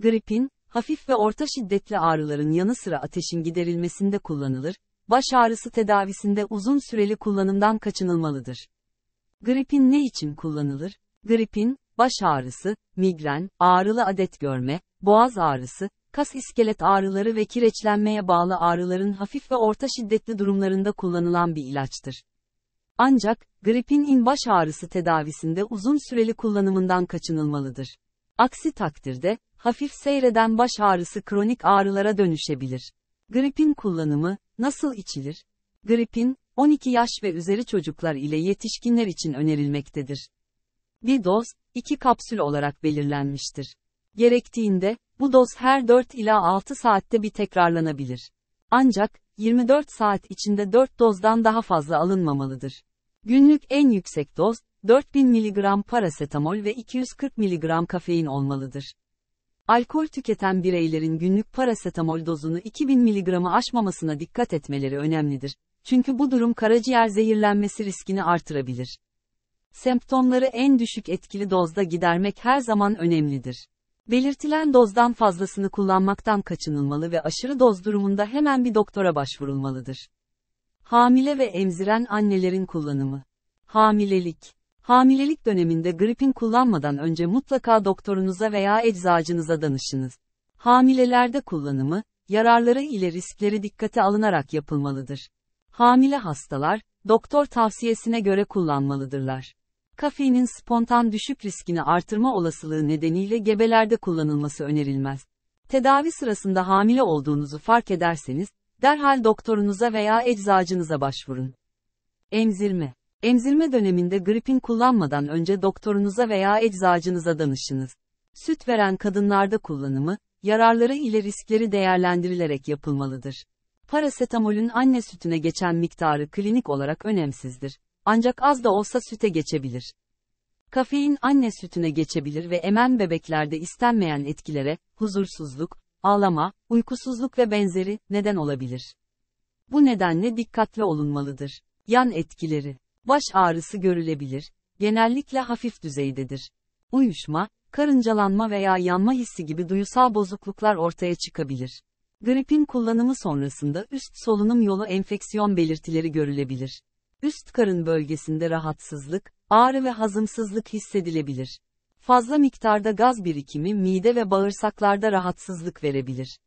gripin, hafif ve orta şiddetli ağrıların yanı sıra ateşin giderilmesinde kullanılır, baş ağrısı tedavisinde uzun süreli kullanımdan kaçınılmalıdır. Gripin ne için kullanılır? Gripin, baş ağrısı, migren, ağrılı adet görme, boğaz ağrısı, kas iskelet ağrıları ve kireçlenmeye bağlı ağrıların hafif ve orta şiddetli durumlarında kullanılan bir ilaçtır. Ancak, gripin in baş ağrısı tedavisinde uzun süreli kullanımından kaçınılmalıdır. Aksi takdirde, hafif seyreden baş ağrısı kronik ağrılara dönüşebilir. Gripin kullanımı, nasıl içilir? Gripin, 12 yaş ve üzeri çocuklar ile yetişkinler için önerilmektedir. Bir doz, 2 kapsül olarak belirlenmiştir. Gerektiğinde, bu doz her 4 ila 6 saatte bir tekrarlanabilir. Ancak, 24 saat içinde 4 dozdan daha fazla alınmamalıdır. Günlük en yüksek doz, 4000 mg parasetamol ve 240 mg kafein olmalıdır. Alkol tüketen bireylerin günlük parasetamol dozunu 2000 mg'ı aşmamasına dikkat etmeleri önemlidir. Çünkü bu durum karaciğer zehirlenmesi riskini artırabilir. Semptomları en düşük etkili dozda gidermek her zaman önemlidir. Belirtilen dozdan fazlasını kullanmaktan kaçınılmalı ve aşırı doz durumunda hemen bir doktora başvurulmalıdır. Hamile ve emziren annelerin kullanımı. Hamilelik Hamilelik döneminde gripin kullanmadan önce mutlaka doktorunuza veya eczacınıza danışınız. Hamilelerde kullanımı, yararları ile riskleri dikkate alınarak yapılmalıdır. Hamile hastalar, doktor tavsiyesine göre kullanmalıdırlar. Kafeinin spontan düşük riskini artırma olasılığı nedeniyle gebelerde kullanılması önerilmez. Tedavi sırasında hamile olduğunuzu fark ederseniz, derhal doktorunuza veya eczacınıza başvurun. Emzirme Emzirme döneminde gripin kullanmadan önce doktorunuza veya eczacınıza danışınız. Süt veren kadınlarda kullanımı, yararları ile riskleri değerlendirilerek yapılmalıdır. Parasetamolün anne sütüne geçen miktarı klinik olarak önemsizdir. Ancak az da olsa süte geçebilir. Kafein anne sütüne geçebilir ve emen bebeklerde istenmeyen etkilere, huzursuzluk, ağlama, uykusuzluk ve benzeri neden olabilir. Bu nedenle dikkatli olunmalıdır. Yan etkileri Baş ağrısı görülebilir, genellikle hafif düzeydedir. Uyuşma, karıncalanma veya yanma hissi gibi duyusal bozukluklar ortaya çıkabilir. Gripin kullanımı sonrasında üst solunum yolu enfeksiyon belirtileri görülebilir. Üst karın bölgesinde rahatsızlık, ağrı ve hazımsızlık hissedilebilir. Fazla miktarda gaz birikimi mide ve bağırsaklarda rahatsızlık verebilir.